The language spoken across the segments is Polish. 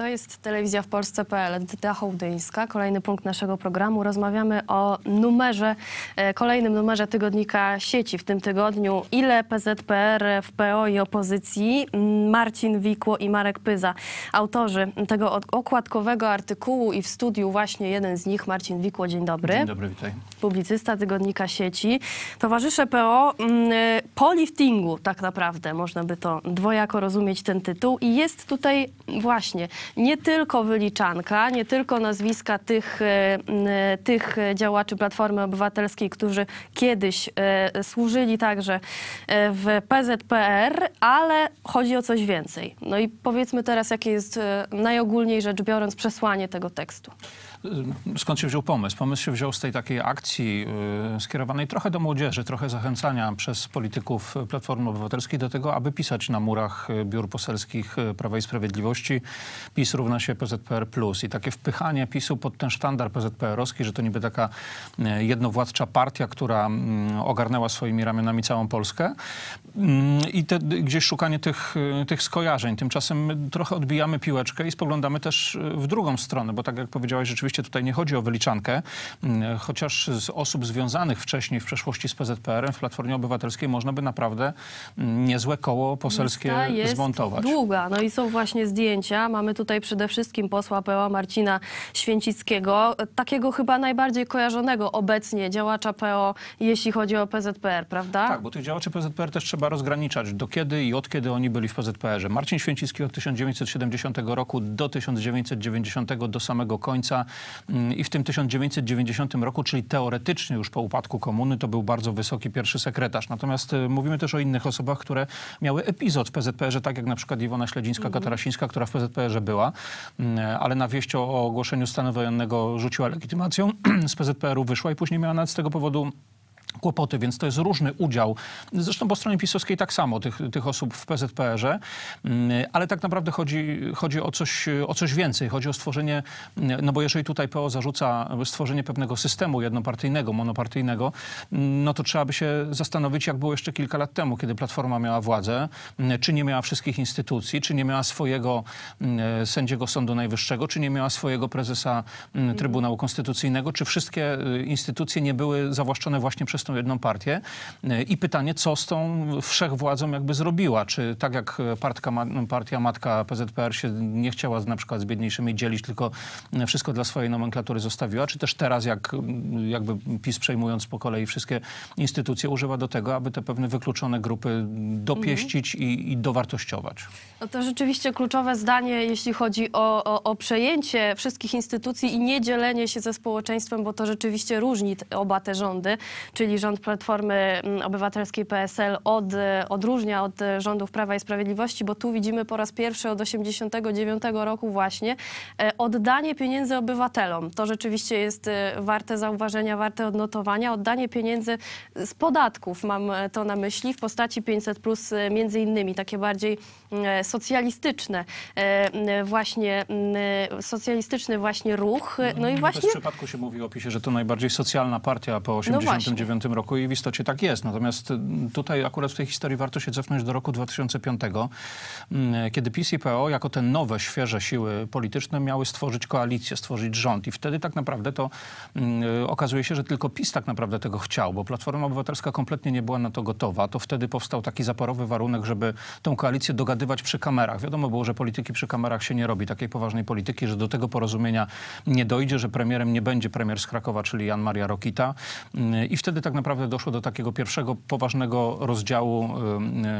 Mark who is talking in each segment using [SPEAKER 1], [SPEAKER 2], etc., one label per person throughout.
[SPEAKER 1] To jest telewizja w Polsce.pl, Hołdyńska. Kolejny punkt naszego programu. Rozmawiamy o numerze, e, kolejnym numerze tygodnika sieci w tym tygodniu. Ile PZPR, FPO i opozycji? Mm, Marcin Wikło i Marek Pyza, autorzy tego okładkowego artykułu i w studiu właśnie jeden z nich, Marcin Wikło. Dzień dobry. Dzień dobry, witaj. Publicysta tygodnika sieci. Towarzysze PO mm, po liftingu tak naprawdę, można by to dwojako rozumieć ten tytuł. I jest tutaj właśnie nie tylko wyliczanka, nie tylko nazwiska tych, e, e, tych działaczy Platformy Obywatelskiej, którzy kiedyś e, służyli także w PZPR, ale chodzi o coś więcej. No i powiedzmy teraz, jakie jest najogólniej rzecz biorąc przesłanie tego tekstu.
[SPEAKER 2] Y, skąd się wziął pomysł? Pomysł się wziął z tej takiej akcji y, skierowanej trochę do młodzieży, trochę zachęcania przez polityków y, Platformy Obywatelskiej do tego, aby pisać na murach biur poselskich Prawa i Sprawiedliwości PiS równa się PZPR+. Plus. I takie wpychanie PiSu pod ten sztandar PZPR-owski, że to niby taka jednowładcza partia, która mm, ogarnęła swoimi ramionami całą Polskę. Mm, I te, gdzieś szukanie tych, tych skojarzeń. Tymczasem trochę odbijamy piłeczkę i spoglądamy też w drugą stronę, bo tak jak powiedziałeś, rzeczywiście Oczywiście tutaj nie chodzi o wyliczankę, mm, chociaż z osób związanych wcześniej w przeszłości z PZPR-em w Platformie Obywatelskiej można by naprawdę mm, niezłe koło poselskie jest zmontować.
[SPEAKER 1] długa, no i są właśnie zdjęcia. Mamy tutaj przede wszystkim posła PO Marcina Święcickiego, takiego chyba najbardziej kojarzonego obecnie działacza PO, jeśli chodzi o PZPR, prawda? Tak,
[SPEAKER 2] bo tych działaczy PZPR też trzeba rozgraniczać, do kiedy i od kiedy oni byli w PZPR-ze. Marcin Święcicki od 1970 roku do 1990 do samego końca Mm, i w tym 1990 roku, czyli teoretycznie już po upadku komuny, to był bardzo wysoki pierwszy sekretarz. Natomiast y, mówimy też o innych osobach, które miały epizod w PZPR-ze, tak jak na przykład Iwona Śledzińska-Katarasińska, która w PZPR-ze była, mm, ale na wieść o ogłoszeniu stanu wojennego rzuciła legitymacją z PZPR-u, wyszła i później miała nawet z tego powodu kłopoty, więc to jest różny udział. Zresztą po stronie pisowskiej tak samo, tych, tych osób w PZPR-ze, mm, ale tak naprawdę chodzi, chodzi o, coś, o coś więcej. Chodzi o stworzenie, mm, no bo jeżeli tutaj PO zarzuca stworzenie pewnego systemu jednopartyjnego, monopartyjnego, mm, no to trzeba by się zastanowić, jak było jeszcze kilka lat temu, kiedy Platforma miała władzę, czy nie miała wszystkich instytucji, czy nie miała swojego sędziego Sądu Najwyższego, czy nie miała swojego prezesa mhm. Trybunału Konstytucyjnego, czy wszystkie y, instytucje nie były zawłaszczone właśnie przez tą jedną partię i pytanie, co z tą wszechwładzą jakby zrobiła? Czy tak jak partka, partia matka PZPR się nie chciała na przykład z biedniejszymi dzielić, tylko wszystko dla swojej nomenklatury zostawiła, czy też teraz jak jakby PiS przejmując po kolei wszystkie instytucje używa do tego, aby te pewne wykluczone grupy dopieścić mhm. i, i dowartościować?
[SPEAKER 1] No to rzeczywiście kluczowe zdanie, jeśli chodzi o, o, o przejęcie wszystkich instytucji i niedzielenie się ze społeczeństwem, bo to rzeczywiście różni oba te rządy, czyli rząd Platformy mm, Obywatelskiej PSL od, e, odróżnia od e, rządów Prawa i Sprawiedliwości, bo tu widzimy po raz pierwszy od 1989 roku właśnie e, oddanie pieniędzy obywatelom. To rzeczywiście jest warte zauważenia, warte odnotowania. Oddanie pieniędzy z podatków, mam to na myśli, w postaci 500 plus między innymi, takie bardziej mm, socjalistyczne właśnie, socjalistyczny właśnie ruch. No i właśnie... W
[SPEAKER 2] przypadku się mówi o PiSie, że to najbardziej socjalna partia po 89 no tym roku i w istocie tak jest. Natomiast y, tutaj akurat w tej historii warto się cofnąć do roku 2005, y, kiedy PiS i PO jako te nowe, świeże siły polityczne miały stworzyć koalicję, stworzyć rząd i wtedy tak naprawdę to y, okazuje się, że tylko PiS tak naprawdę tego chciał, bo Platforma Obywatelska kompletnie nie była na to gotowa. To wtedy powstał taki zaporowy warunek, żeby tą koalicję dogadywać przy kamerach. Wiadomo było, że polityki przy kamerach się nie robi, takiej poważnej polityki, że do tego porozumienia nie dojdzie, że premierem nie będzie premier z Krakowa, czyli Jan Maria Rokita i wtedy tak naprawdę naprawdę doszło do takiego pierwszego poważnego rozdziału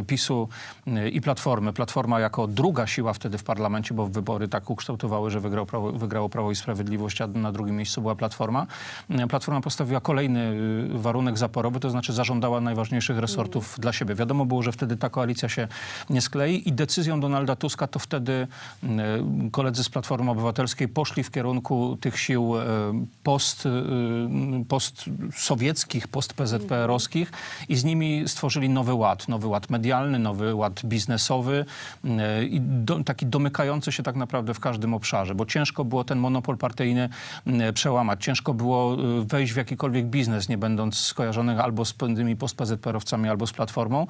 [SPEAKER 2] e, PiSu e, i Platformy. Platforma jako druga siła wtedy w parlamencie, bo wybory tak ukształtowały, że wygrał Prawo, wygrało Prawo i Sprawiedliwość, a na drugim miejscu była Platforma. E, Platforma postawiła kolejny y, warunek zaporowy, to znaczy zażądała najważniejszych resortów dla siebie. Wiadomo było, że wtedy ta koalicja się nie sklei i decyzją Donalda Tuska to wtedy y, koledzy z Platformy Obywatelskiej poszli w kierunku tych sił post, y, postsowieckich, post PZPR-owskich i z nimi stworzyli nowy ład. Nowy ład medialny, nowy ład biznesowy e, i do, taki domykający się tak naprawdę w każdym obszarze, bo ciężko było ten monopol partyjny e, przełamać. Ciężko było e, wejść w jakikolwiek biznes, nie będąc skojarzonych albo z tymi post-PZPR-owcami, albo z Platformą.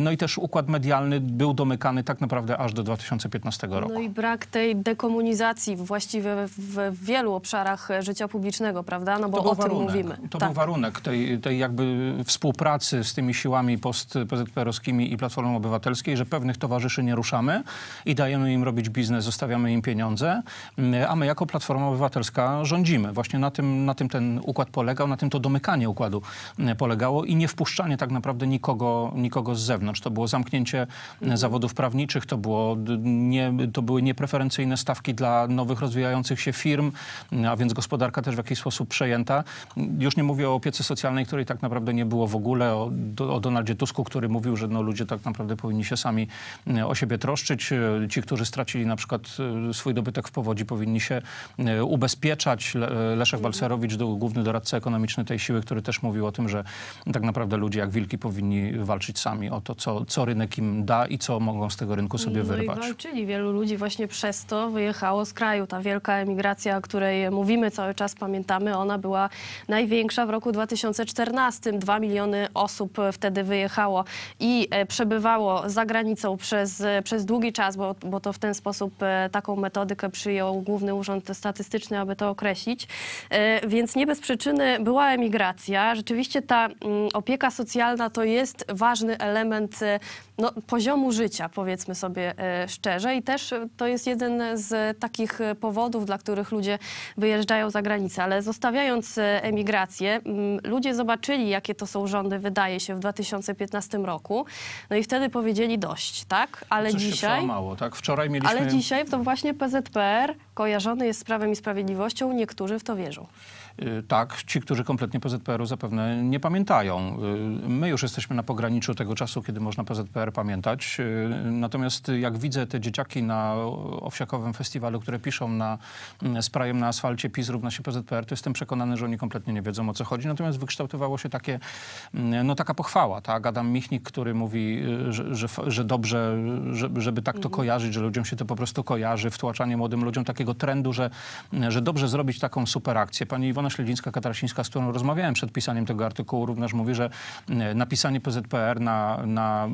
[SPEAKER 2] No i też układ medialny był domykany tak naprawdę aż do 2015 roku. No
[SPEAKER 1] i brak tej dekomunizacji właściwie w wielu obszarach życia publicznego, prawda? No bo o warunek, tym mówimy. To tak. był
[SPEAKER 2] warunek tej, tej jakby współpracy z tymi siłami post-PZPR-owskimi i Platformą Obywatelskiej, że pewnych towarzyszy nie ruszamy i dajemy im robić biznes, zostawiamy im pieniądze, a my jako Platforma Obywatelska rządzimy. Właśnie na tym, na tym ten układ polegał, na tym to domykanie układu e, polegało i nie wpuszczanie tak naprawdę nikogo, nikogo z zewnątrz. To było zamknięcie e, zawodów prawniczych, to, było nie, to były niepreferencyjne stawki dla nowych rozwijających się firm, e, a więc gospodarka też w jakiś sposób przejęta. Już nie mówię o opiece socjalnej, której tak naprawdę nie było w ogóle, o, o Donaldzie Tusku, który mówił, że no, ludzie tak naprawdę powinni się sami e, o siebie troszczyć. E, ci, którzy stracili na przykład e, swój dobytek w powodzi, powinni się ubezpieczać. Leszek Balcerowicz, główny doradca ekonomiczny tej siły, który też mówił o tym, że tak naprawdę ludzie jak wilki powinni walczyć sami o to, co, co rynek im da i co mogą z tego rynku sobie no wyrwać. I
[SPEAKER 1] walczyli. Wielu ludzi właśnie przez to wyjechało z kraju. Ta wielka emigracja, o której mówimy cały czas, pamiętamy, ona była największa w roku 2014. 2014 2 miliony osób wtedy wyjechało i e, przebywało za granicą przez, e, przez długi czas, bo, bo to w ten sposób e, taką metodykę przyjął Główny Urząd Statystyczny, aby to określić. Więc nie bez przyczyny była emigracja. Rzeczywiście ta mm, opieka socjalna to jest ważny element no, poziomu życia, powiedzmy sobie szczerze. I też to jest jeden z takich powodów, dla których ludzie wyjeżdżają za granicę. Ale zostawiając emigrację, mm, ludzie zobaczyli, zobaczyli, jakie to są rządy, wydaje się, w 2015 roku. No i wtedy powiedzieli dość, tak? Ale Coś dzisiaj... Się
[SPEAKER 2] mało, tak? Wczoraj mieliśmy... Ale dzisiaj
[SPEAKER 1] to właśnie PZPR kojarzony jest z Prawem i Sprawiedliwością. Niektórzy w to wierzą.
[SPEAKER 2] Y, tak, ci, którzy kompletnie PZPR-u zapewne nie pamiętają. Y, my już jesteśmy na pograniczu tego czasu, kiedy można PZPR pamiętać. Y, natomiast jak widzę te dzieciaki na Owsiakowym Festiwalu, które piszą na, z prajem na asfalcie PiS równa się PZPR, to jestem przekonany, że oni kompletnie nie wiedzą o co chodzi. Natomiast wykształtowani odbywało się takie, mm, no taka pochwała, tak? Adam Michnik, który mówi, y, że, że, że dobrze, żeby tak to mhm. kojarzyć, że ludziom się to po prostu kojarzy, wtłaczanie młodym ludziom takiego trendu, że, mm, że dobrze zrobić taką super akcję. Pani Iwona Śledzińska-Katarasińska, z którą rozmawiałem przed pisaniem tego artykułu, również mówi, że mm, napisanie PZPR na, na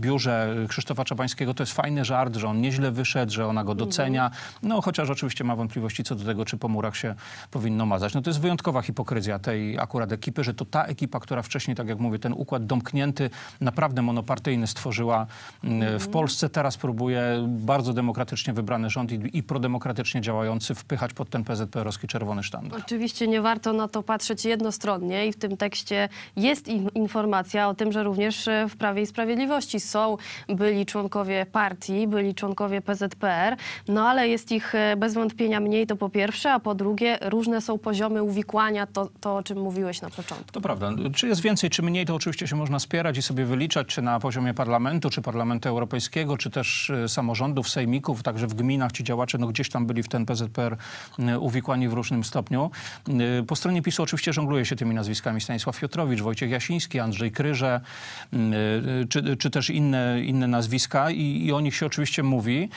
[SPEAKER 2] biurze Krzysztofa Czapańskiego to jest fajny żart, że on nieźle wyszedł, że ona go mhm. docenia, no chociaż oczywiście ma wątpliwości co do tego, czy po murach się powinno mazać. No to jest wyjątkowa hipokryzja tej akurat ekipy, że to ta ekipa, która wcześniej, tak jak mówię, ten układ domknięty, naprawdę monopartyjny stworzyła mm, w mhm. Polsce. Teraz próbuje bardzo demokratycznie wybrany rząd i, i prodemokratycznie działający wpychać pod ten PZPR-owski czerwony sztandar.
[SPEAKER 1] Oczywiście nie warto na to patrzeć jednostronnie i w tym tekście jest informacja o tym, że również e, w Prawie i Sprawiedliwości są byli członkowie partii, byli członkowie PZPR, no ale jest ich e, bez wątpienia mniej, to po pierwsze, a po drugie różne są poziomy uwikłania, to, to o czym mówiłeś na początku. To
[SPEAKER 2] prawda. Czy jest więcej, czy mniej, to oczywiście się można spierać i sobie wyliczać, czy na poziomie parlamentu, czy parlamentu europejskiego, czy też e, samorządów, sejmików, także w gminach ci działacze, no gdzieś tam byli w ten PZPR e, uwikłani w różnym stopniu. E, po stronie PiSu oczywiście żongluje się tymi nazwiskami Stanisław Fiotrowicz, Wojciech Jasiński, Andrzej Kryże, czy, czy też inne, inne nazwiska i, i o nich się oczywiście mówi,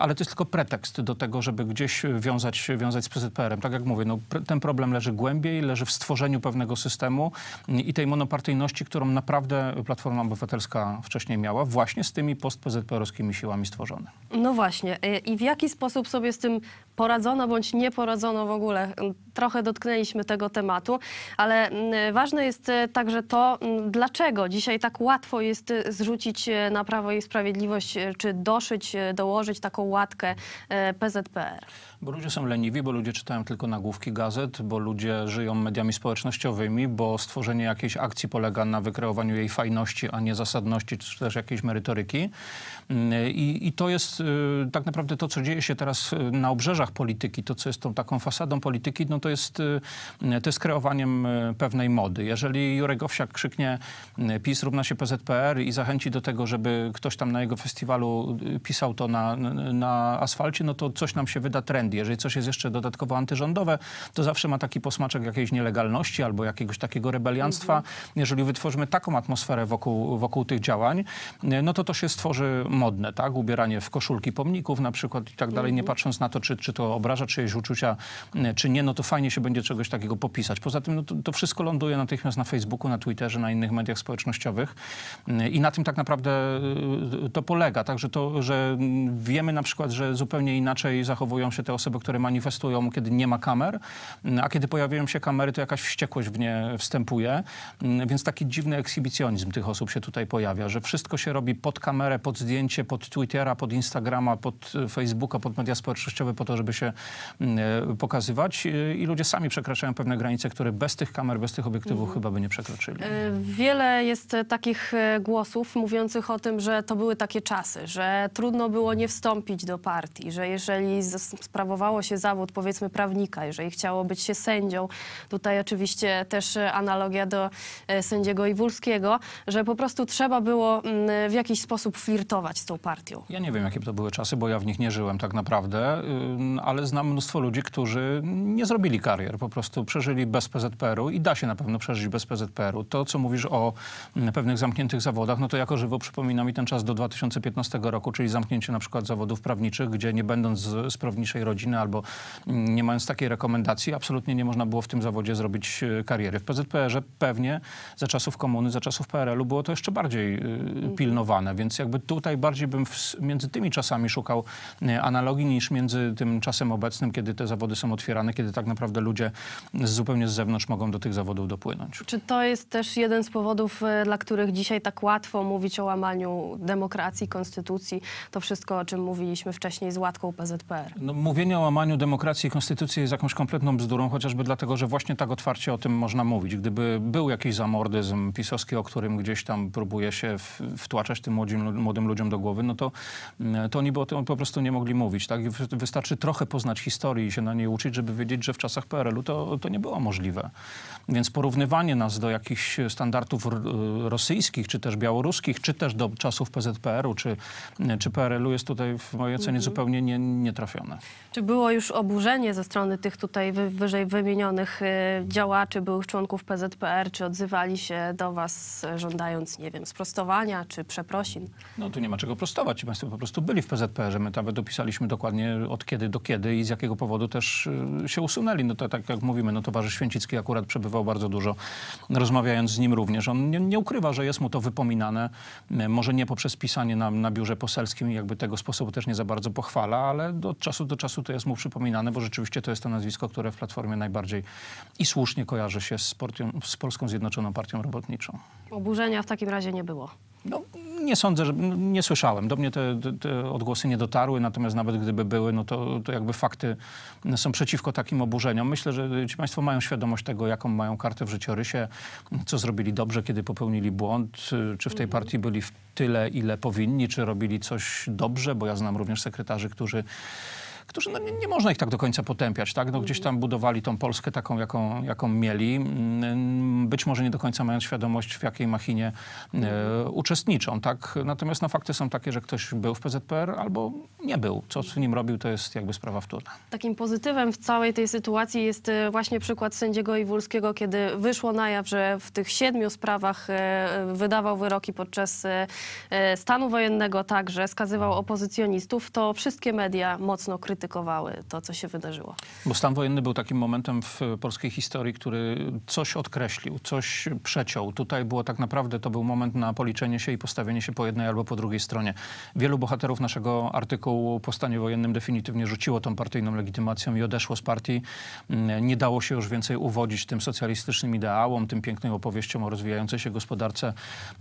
[SPEAKER 2] ale to jest tylko pretekst do tego, żeby gdzieś wiązać, wiązać z PZPR-em. Tak jak mówię, no, ten problem leży głębiej, leży w stworzeniu pewnego systemu, systemu i tej monopartyjności, którą naprawdę Platforma Obywatelska wcześniej miała, właśnie z tymi post-PZPR-owskimi siłami stworzone.
[SPEAKER 1] No właśnie. Y, I w jaki sposób sobie z tym poradzono bądź nie poradzono w ogóle. Mm, trochę dotknęliśmy tego tematu, ale mm, ważne jest e, także to, mm, dlaczego dzisiaj tak łatwo jest e, zrzucić e, na Prawo i Sprawiedliwość, czy doszyć, dołożyć taką łatkę PZPR.
[SPEAKER 2] Bo ludzie są leniwi, bo ludzie czytają tylko nagłówki gazet, bo ludzie żyją mediami społecznościowymi, bo stworzenie jakiejś akcji polega na wykreowaniu jej fajności, a nie zasadności, czy też jakiejś merytoryki. I, i to jest tak naprawdę to, co dzieje się teraz na obrzeżach polityki, to co jest tą taką fasadą polityki, no to jest, y, to jest kreowaniem y, pewnej mody. Jeżeli Jurek Owsiak krzyknie y, PiS równa się PZPR i zachęci do tego, żeby ktoś tam na jego festiwalu pisał to na, na asfalcie, no to coś nam się wyda trendy. Jeżeli coś jest jeszcze dodatkowo antyrządowe, to zawsze ma taki posmaczek jakiejś nielegalności albo jakiegoś takiego rebelianstwa. Mhm. Jeżeli wytworzymy taką atmosferę wokół, wokół tych działań, no to to się stworzy modne, tak? Ubieranie w koszulki pomników na przykład i tak dalej, mhm. nie patrząc na to, czy, czy czy to obraża czyjeś uczucia, e, czy nie, no to fajnie się będzie czegoś takiego popisać. Poza tym no to, to wszystko ląduje natychmiast na Facebooku, na Twitterze, na innych mediach społecznościowych e, i na tym tak naprawdę e, to polega. Także to, że wiemy na przykład, że zupełnie inaczej zachowują się te osoby, które manifestują, kiedy nie ma kamer, a kiedy pojawiają się kamery, to jakaś wściekłość w nie wstępuje. Więc taki dziwny ekshibicjonizm tych osób się tutaj pojawia, że wszystko się robi pod kamerę, pod zdjęcie, pod Twittera, pod Instagrama, pod Facebooka, pod media społecznościowe po to, żeby żeby się mm, e, pokazywać e, i ludzie sami przekraczają pewne granice, które bez tych kamer, bez tych obiektywów mhm. chyba by nie przekroczyli.
[SPEAKER 1] E, wiele jest takich głosów mówiących o tym, że to były takie czasy, że trudno było nie wstąpić do partii, że jeżeli sprawowało się zawód powiedzmy prawnika, jeżeli chciało być się sędzią, tutaj oczywiście też analogia do sędziego Iwulskiego, że po prostu trzeba było mm, w jakiś sposób flirtować z tą partią.
[SPEAKER 2] Ja nie wiem, jakie to były czasy, bo ja w nich nie żyłem tak naprawdę ale znam mnóstwo ludzi, którzy nie zrobili karier, po prostu przeżyli bez PZPR-u i da się na pewno przeżyć bez PZPR-u. To, co mówisz o mm, pewnych zamkniętych zawodach, no to jako żywo przypomina mi ten czas do 2015 roku, czyli zamknięcie na przykład zawodów prawniczych, gdzie nie będąc z, z prawniczej rodziny albo mm, nie mając takiej rekomendacji, absolutnie nie można było w tym zawodzie zrobić e, kariery. W PZPR-ze pewnie za czasów komuny, za czasów PRL-u było to jeszcze bardziej y, pilnowane, więc jakby tutaj bardziej bym w, między tymi czasami szukał e, analogii niż między tym czasem obecnym, kiedy te zawody są otwierane, kiedy tak naprawdę ludzie zupełnie z zewnątrz mogą do tych zawodów dopłynąć.
[SPEAKER 1] Czy to jest też jeden z powodów, e, dla których dzisiaj tak łatwo mówić o łamaniu demokracji, konstytucji, to wszystko, o czym mówiliśmy wcześniej z łatką PZPR?
[SPEAKER 2] No, mówienie o łamaniu demokracji i konstytucji jest jakąś kompletną bzdurą, chociażby dlatego, że właśnie tak otwarcie o tym można mówić. Gdyby był jakiś zamordyzm pisowski, o którym gdzieś tam próbuje się wtłaczać tym młodym, młodym ludziom do głowy, no to, mm, to oni by o tym po prostu nie mogli mówić. Tak? Wystarczy trochę trochę poznać historii i się na niej uczyć, żeby wiedzieć, że w czasach PRL-u to, to nie było możliwe. Więc porównywanie nas do jakichś standardów y, rosyjskich, czy też białoruskich, czy też do czasów PZPR-u, czy, y, czy PRL-u jest tutaj w mojej ocenie mhm. zupełnie nie, nietrafione.
[SPEAKER 1] Czy było już oburzenie ze strony tych tutaj wyżej wymienionych y, działaczy, byłych członków PZPR, czy odzywali się do was żądając, nie wiem, sprostowania czy przeprosin?
[SPEAKER 2] No tu nie ma czego prostować. Ci państwo po prostu byli w PZPR-ze. My nawet dopisaliśmy dokładnie od kiedy do kiedy i z jakiego powodu też y, się usunęli. No to tak jak mówimy, no towarzysz Święcicki akurat przebywał bardzo dużo, rozmawiając z nim również. On nie, nie ukrywa, że jest mu to wypominane, y, może nie poprzez pisanie na, na biurze poselskim, jakby tego sposobu też nie za bardzo pochwala, ale od czasu do czasu to jest mu przypominane, bo rzeczywiście to jest to nazwisko, które w Platformie najbardziej i słusznie kojarzy się z, Portią, z Polską Zjednoczoną Partią Robotniczą.
[SPEAKER 1] Oburzenia w takim razie nie było.
[SPEAKER 2] Nie sądzę, że nie słyszałem. Do mnie te, te, odgłosy nie dotarły, natomiast nawet gdyby były, no to, to jakby fakty są przeciwko takim oburzeniom. Myślę, że ci Państwo mają świadomość tego, jaką mają kartę w życiorysie, co zrobili dobrze, kiedy popełnili błąd, czy w tej mhm. partii byli w tyle, ile powinni, czy robili coś dobrze, bo ja znam również sekretarzy, którzy którzy no, nie, nie, można ich tak do końca potępiać, tak? No, gdzieś tam budowali tą Polskę taką, jaką, jaką mieli, mm, być może nie do końca mając świadomość, w jakiej machinie e, uczestniczą, tak? Natomiast no, fakty są takie, że ktoś był w PZPR albo nie był. Co z nim robił, to jest jakby sprawa wtórna.
[SPEAKER 1] Takim pozytywem w całej tej sytuacji jest e, właśnie przykład sędziego Iwulskiego, kiedy wyszło na jaw, że w tych siedmiu sprawach e, wydawał wyroki podczas e, stanu wojennego, także skazywał opozycjonistów, to wszystkie media mocno krytykowały krytykowały to, co się wydarzyło.
[SPEAKER 2] Bo stan wojenny był takim momentem w polskiej historii, który coś odkreślił, coś przeciął. Tutaj było tak naprawdę, to był moment na policzenie się i postawienie się po jednej albo po drugiej stronie. Wielu bohaterów naszego artykułu po stanie wojennym definitywnie rzuciło tą partyjną legitymacją i odeszło z partii. Mm, nie dało się już więcej uwodzić tym socjalistycznym ideałom, tym pięknym opowieściom o rozwijającej się gospodarce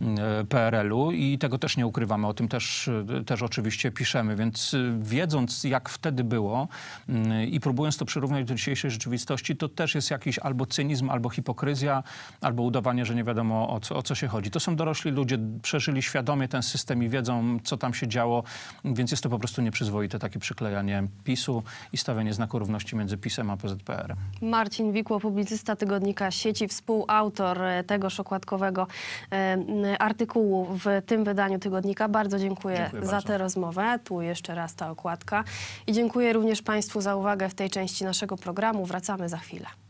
[SPEAKER 2] mm, e, PRL-u i tego też nie ukrywamy, o tym też, e, też oczywiście piszemy, więc e, wiedząc jak wtedy było mm, i próbując to przyrównać do dzisiejszej rzeczywistości, to też jest jakiś albo cynizm, albo hipokryzja, albo udawanie, że nie wiadomo o co, o co się chodzi. To są dorośli ludzie, przeżyli świadomie ten system i wiedzą, co tam się działo, więc jest to po prostu nieprzyzwoite takie przyklejanie PiSu i stawianie znaku równości między PiSem a PZPR.
[SPEAKER 1] Marcin Wikło, publicysta tygodnika sieci, współautor e, tego szokładkowego e, artykułu w tym wydaniu tygodnika. Bardzo dziękuję, dziękuję za bardzo. tę rozmowę. Tu jeszcze raz ta okładka i dziękuję Dziękuję również Państwu za uwagę w tej części naszego programu. Wracamy za chwilę.